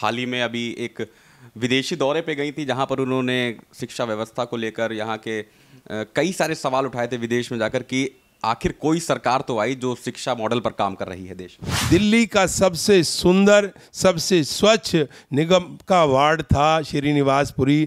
हाल ही में अभी एक विदेशी दौरे पे गई थी जहाँ पर उन्होंने शिक्षा व्यवस्था को लेकर यहाँ के कई सारे सवाल उठाए थे विदेश में जाकर कि आखिर कोई सरकार तो आई जो शिक्षा मॉडल पर काम कर रही है देश दिल्ली का सबसे सुंदर सबसे स्वच्छ निगम का वार्ड था श्रीनिवासपुरी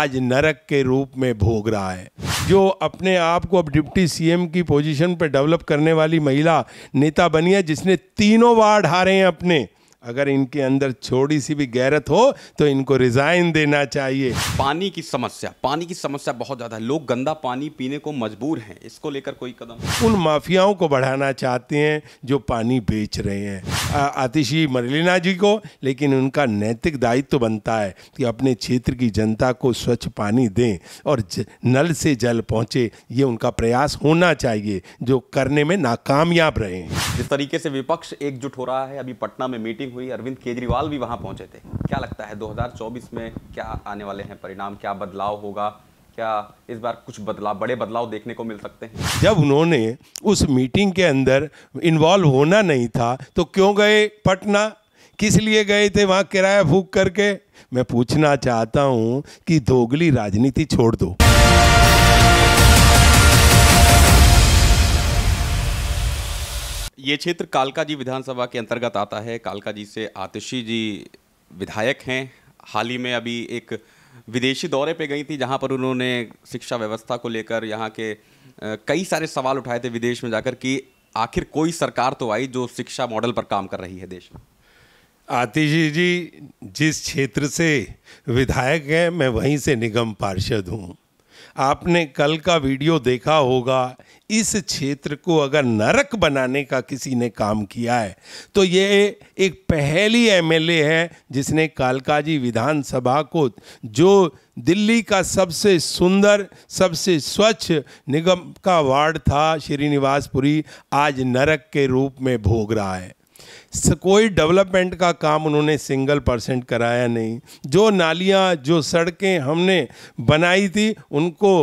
आज नरक के रूप में भोग रहा है जो अपने आप को अब डिप्टी सीएम की पोजीशन पर डेवलप करने वाली महिला नेता बनी है जिसने तीनों वार्ड हारे हैं अपने अगर इनके अंदर छोड़ी सी भी गैरत हो तो इनको रिजाइन देना चाहिए पानी की समस्या पानी की समस्या बहुत ज़्यादा है लोग गंदा पानी पीने को मजबूर हैं इसको लेकर कोई कदम उन माफियाओं को बढ़ाना चाहते हैं जो पानी बेच रहे हैं आतिशी मरलिना जी को लेकिन उनका नैतिक दायित्व तो बनता है कि अपने क्षेत्र की जनता को स्वच्छ पानी दें और नल से जल पहुंचे ये उनका प्रयास होना चाहिए जो करने में नाकामयाब रहे जिस तरीके से विपक्ष एकजुट हो रहा है अभी पटना में मीटिंग हुई अरविंद केजरीवाल भी वहाँ पहुँचे थे क्या लगता है 2024 में क्या आने वाले हैं परिणाम क्या बदलाव होगा क्या इस बार कुछ बदलाव बड़े बदलाव देखने को मिल सकते हैं जब उन्होंने उस मीटिंग के अंदर इन्वॉल्व होना नहीं था तो क्यों गए पटना किस लिए गए थे वहाँ किराया भूख करके मैं पूछना चाहता हूँ कि दोगली राजनीति छोड़ दो ये क्षेत्र कालका जी विधानसभा के अंतर्गत आता है कालका जी से आतिशी जी विधायक हैं हाल ही में अभी एक विदेशी दौरे पे गई थी जहाँ पर उन्होंने शिक्षा व्यवस्था को लेकर यहाँ के कई सारे सवाल उठाए थे विदेश में जाकर कि आखिर कोई सरकार तो आई जो शिक्षा मॉडल पर काम कर रही है देश में आतिशी जी जिस क्षेत्र से विधायक हैं मैं वहीं से निगम पार्षद हूँ आपने कल का वीडियो देखा होगा इस क्षेत्र को अगर नरक बनाने का किसी ने काम किया है तो ये एक पहली एमएलए है जिसने कालकाजी विधानसभा को जो दिल्ली का सबसे सुंदर सबसे स्वच्छ निगम का वार्ड था श्रीनिवासपुरी आज नरक के रूप में भोग रहा है कोई डेवलपमेंट का काम उन्होंने सिंगल परसेंट कराया नहीं जो नालियाँ जो सड़कें हमने बनाई थी उनको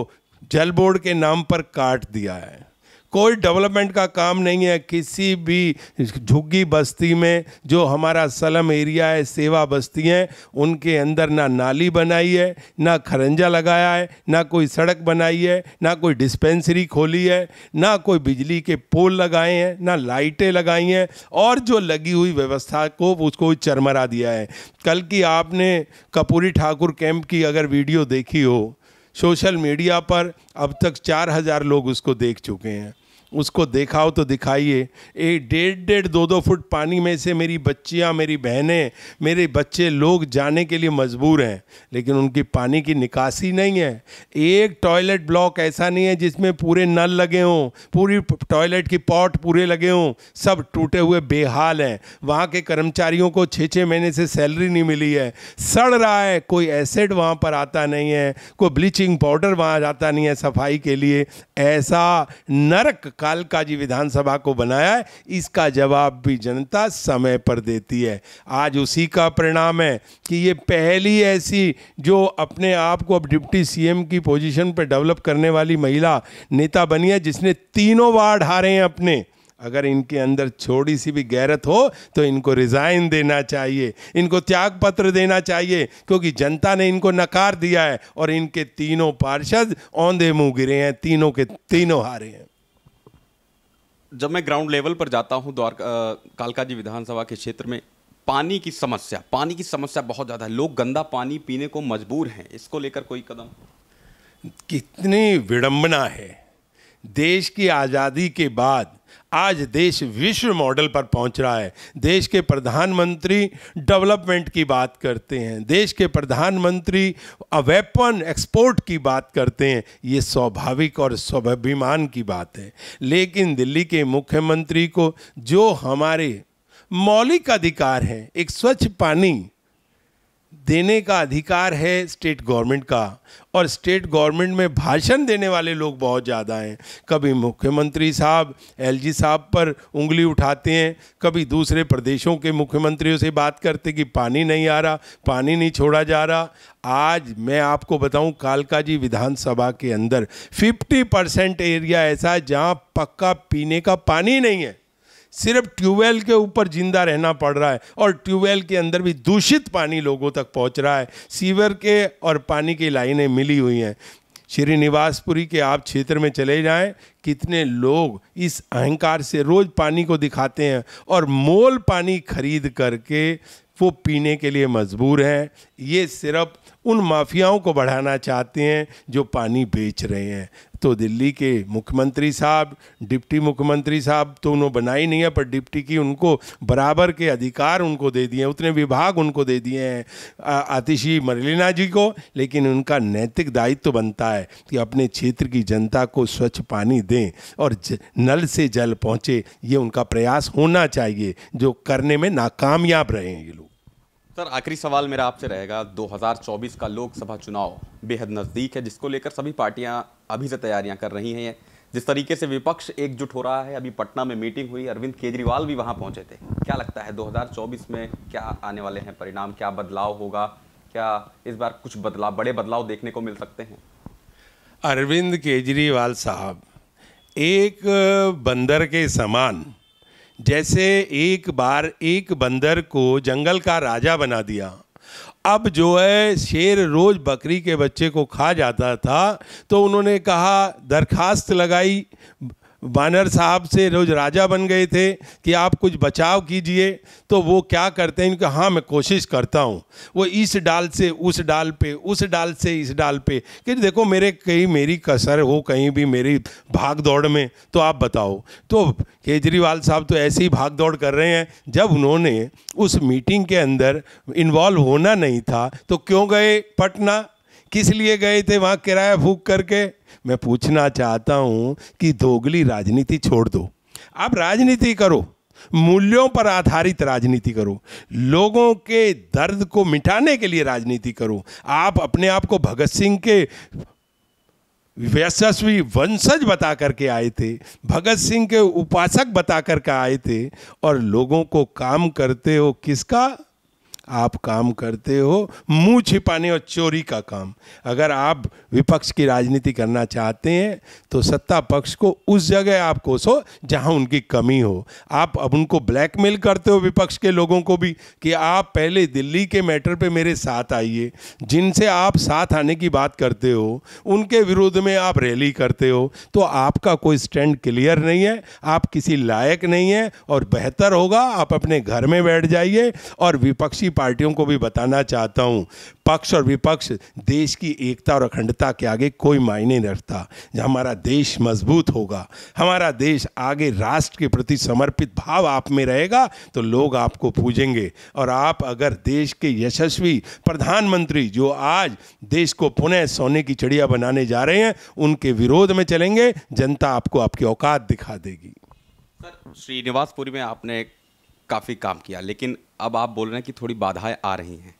जल बोर्ड के नाम पर काट दिया है कोई डेवलपमेंट का काम नहीं है किसी भी झुग्गी बस्ती में जो हमारा सलम एरिया है सेवा बस्ती हैं उनके अंदर ना नाली बनाई है ना खरंजा लगाया है ना कोई सड़क बनाई है ना कोई डिस्पेंसरी खोली है ना कोई बिजली के पोल लगाए हैं ना लाइटें लगाई हैं और जो लगी हुई व्यवस्था को उसको चरमरा दिया है कल की आपने कपूरी ठाकुर कैंप की अगर वीडियो देखी हो सोशल मीडिया पर अब तक चार हज़ार लोग उसको देख चुके हैं उसको देखाओ तो दिखाइए एक डेढ़ डेढ़ दो दो फुट पानी में से मेरी बच्चियाँ मेरी बहनें मेरे बच्चे लोग जाने के लिए मजबूर हैं लेकिन उनकी पानी की निकासी नहीं है एक टॉयलेट ब्लॉक ऐसा नहीं है जिसमें पूरे नल लगे हों पूरी टॉयलेट की पॉट पूरे लगे हों सब टूटे हुए बेहाल हैं वहाँ के कर्मचारियों को छः छः महीने से सैलरी नहीं मिली है सड़ रहा है कोई एसिड वहाँ पर आता नहीं है कोई ब्लीचिंग पाउडर वहाँ जाता नहीं है सफाई के लिए ऐसा नरक जी विधानसभा को बनाया है इसका जवाब भी जनता समय पर देती है आज उसी का परिणाम है कि ये पहली ऐसी जो अपने आप को अब डिप्टी सीएम की पोजीशन पर डेवलप करने वाली महिला नेता बनी है जिसने तीनों वार्ड हारे हैं अपने अगर इनके अंदर छोड़ी सी भी गैरत हो तो इनको रिज़ाइन देना चाहिए इनको त्याग पत्र देना चाहिए क्योंकि जनता ने इनको नकार दिया है और इनके तीनों पार्षद औंधे मुँह गिरे हैं तीनों के तीनों हारे हैं जब मैं ग्राउंड लेवल पर जाता हूँ द्वारका कालका जी विधानसभा के क्षेत्र में पानी की समस्या पानी की समस्या बहुत ज़्यादा है लोग गंदा पानी पीने को मजबूर हैं इसको लेकर कोई कदम कितनी विडंबना है देश की आज़ादी के बाद आज देश विश्व मॉडल पर पहुंच रहा है देश के प्रधानमंत्री डेवलपमेंट की बात करते हैं देश के प्रधानमंत्री वेपन एक्सपोर्ट की बात करते हैं ये स्वाभाविक और स्वाभिमान की बात है लेकिन दिल्ली के मुख्यमंत्री को जो हमारे मौलिक अधिकार हैं एक स्वच्छ पानी देने का अधिकार है स्टेट गवर्नमेंट का और स्टेट गवर्नमेंट में भाषण देने वाले लोग बहुत ज़्यादा हैं कभी मुख्यमंत्री साहब एलजी साहब पर उंगली उठाते हैं कभी दूसरे प्रदेशों के मुख्यमंत्रियों से बात करते कि पानी नहीं आ रहा पानी नहीं छोड़ा जा रहा आज मैं आपको बताऊं कालका जी विधानसभा के अंदर 50 परसेंट एरिया ऐसा है जहाँ पक्का पीने का पानी नहीं है सिर्फ ट्यूबवेल के ऊपर जिंदा रहना पड़ रहा है और ट्यूबवेल के अंदर भी दूषित पानी लोगों तक पहुंच रहा है सीवर के और पानी की लाइनें मिली हुई हैं श्रीनिवासपुरी के आप क्षेत्र में चले जाएं कितने लोग इस अहंकार से रोज़ पानी को दिखाते हैं और मोल पानी खरीद करके वो पीने के लिए मजबूर हैं ये सिर्फ उन माफियाओं को बढ़ाना चाहते हैं जो पानी बेच रहे हैं तो दिल्ली के मुख्यमंत्री साहब डिप्टी मुख्यमंत्री साहब तो उन्होंने बनाई नहीं है पर डिप्टी की उनको बराबर के अधिकार उनको दे दिए हैं उतने विभाग उनको दे दिए हैं आतिशी मरलिना जी को लेकिन उनका नैतिक दायित्व तो बनता है कि अपने क्षेत्र की जनता को स्वच्छ पानी दें और ज, नल से जल पहुँचे ये उनका प्रयास होना चाहिए जो करने में नाकामयाब रहे हैं ये लोग सर आखिरी सवाल मेरा आपसे रहेगा 2024 का लोकसभा चुनाव बेहद नज़दीक है जिसको लेकर सभी पार्टियां अभी से तैयारियां कर रही हैं जिस तरीके से विपक्ष एकजुट हो रहा है अभी पटना में मीटिंग हुई अरविंद केजरीवाल भी वहां पहुंचे थे क्या लगता है 2024 में क्या आने वाले हैं परिणाम क्या बदलाव होगा क्या इस बार कुछ बदलाव बड़े बदलाव देखने को मिल सकते हैं अरविंद केजरीवाल साहब एक बंदर के समान जैसे एक बार एक बंदर को जंगल का राजा बना दिया अब जो है शेर रोज़ बकरी के बच्चे को खा जाता था तो उन्होंने कहा दरखास्त लगाई बानर साहब से रोज राजा बन गए थे कि आप कुछ बचाव कीजिए तो वो क्या करते हैं इनका हाँ मैं कोशिश करता हूँ वो इस डाल से उस डाल पे उस डाल से इस डाल पे कि देखो मेरे कहीं मेरी कसर हो कहीं भी मेरी भाग दौड़ में तो आप बताओ तो केजरीवाल साहब तो ऐसे ही भाग दौड़ कर रहे हैं जब उन्होंने उस मीटिंग के अंदर इन्वॉल्व होना नहीं था तो क्यों गए पटना किस लिए गए थे वहाँ किराया फूक करके मैं पूछना चाहता हूँ कि दोगली राजनीति छोड़ दो आप राजनीति करो मूल्यों पर आधारित राजनीति करो लोगों के दर्द को मिटाने के लिए राजनीति करो आप अपने आप को भगत सिंह के यशस्वी वंशज बता करके आए थे भगत सिंह के उपासक बता करके आए थे और लोगों को काम करते हो किसका आप काम करते हो मुंह छिपाने और चोरी का काम अगर आप विपक्ष की राजनीति करना चाहते हैं तो सत्ता पक्ष को उस जगह आप कोसो जहां उनकी कमी हो आप अब उनको ब्लैकमेल करते हो विपक्ष के लोगों को भी कि आप पहले दिल्ली के मैटर पे मेरे साथ आइए जिनसे आप साथ आने की बात करते हो उनके विरुद्ध में आप रैली करते हो तो आपका कोई स्टैंड क्लियर नहीं है आप किसी लायक नहीं है और बेहतर होगा आप अपने घर में बैठ जाइए और विपक्षी पार्टियों को भी बताना चाहता हूँ पक्ष और विपक्ष देश की एकता और अखंडता के आगे कोई मायने नहीं रखता जब हमारा देश मजबूत होगा हमारा देश आगे राष्ट्र के प्रति समर्पित भाव आप में रहेगा तो लोग आपको पूजेंगे और आप अगर देश के यशस्वी प्रधानमंत्री जो आज देश को पुनः सोने की चिड़िया बनाने जा रहे हैं उनके विरोध में चलेंगे जनता आपको आपकी औकात दिखा देगी सर श्रीनिवासपुरी में आपने एक काफ़ी काम किया लेकिन अब आप बोल रहे हैं कि थोड़ी बाधाएं आ रही हैं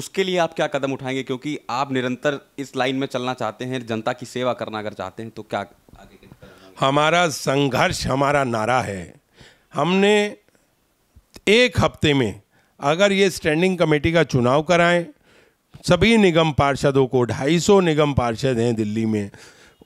उसके लिए आप क्या कदम उठाएंगे क्योंकि आप निरंतर इस लाइन में चलना चाहते हैं जनता की सेवा करना अगर चाहते हैं तो क्या हमारा संघर्ष हमारा नारा है हमने एक हफ्ते में अगर ये स्टैंडिंग कमेटी का चुनाव कराएं सभी निगम पार्षदों को 250 निगम पार्षद हैं दिल्ली में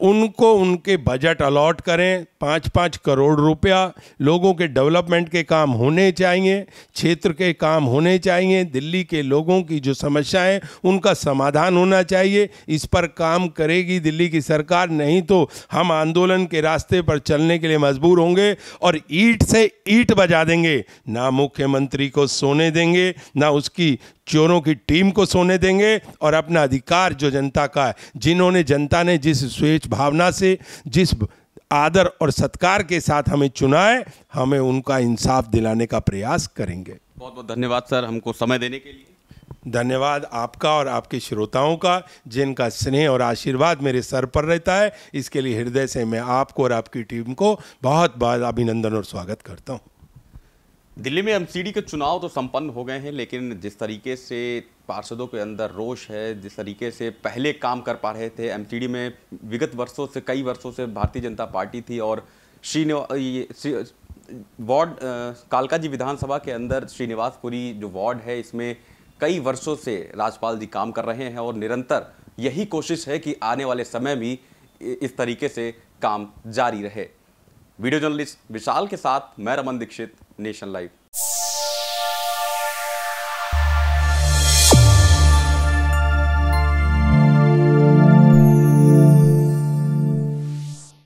उनको उनके बजट अलॉट करें पाँच पाँच करोड़ रुपया लोगों के डेवलपमेंट के काम होने चाहिए क्षेत्र के काम होने चाहिए दिल्ली के लोगों की जो समस्याएं उनका समाधान होना चाहिए इस पर काम करेगी दिल्ली की सरकार नहीं तो हम आंदोलन के रास्ते पर चलने के लिए मजबूर होंगे और ईट से ईट बजा देंगे ना मुख्यमंत्री को सोने देंगे ना उसकी चोरों की टीम को सोने देंगे और अपना अधिकार जो जनता का है जिन्होंने जनता ने जिस स्वेच्छ जिस भावना से जिस आदर और सत्कार के साथ हमें चुनाए हमें उनका इंसाफ दिलाने का प्रयास करेंगे बहुत बहुत धन्यवाद सर हमको समय देने के लिए धन्यवाद आपका और आपके श्रोताओं का जिनका स्नेह और आशीर्वाद मेरे सर पर रहता है इसके लिए हृदय से मैं आपको और आपकी टीम को बहुत बहुत अभिनंदन और स्वागत करता हूँ दिल्ली में एमसीडी के चुनाव तो संपन्न हो गए हैं लेकिन जिस तरीके से पार्षदों के अंदर रोष है जिस तरीके से पहले काम कर पा रहे थे एमसीडी में विगत वर्षों से कई वर्षों से भारतीय जनता पार्टी थी और श्रीनिवास वार्ड कालका जी विधानसभा के अंदर श्रीनिवासपुरी जो वार्ड है इसमें कई वर्षों से राजपाल जी काम कर रहे हैं और निरंतर यही कोशिश है कि आने वाले समय भी इस तरीके से काम जारी रहे वीडियो जर्नलिस्ट विशाल के साथ मैं रमन दीक्षित nationwide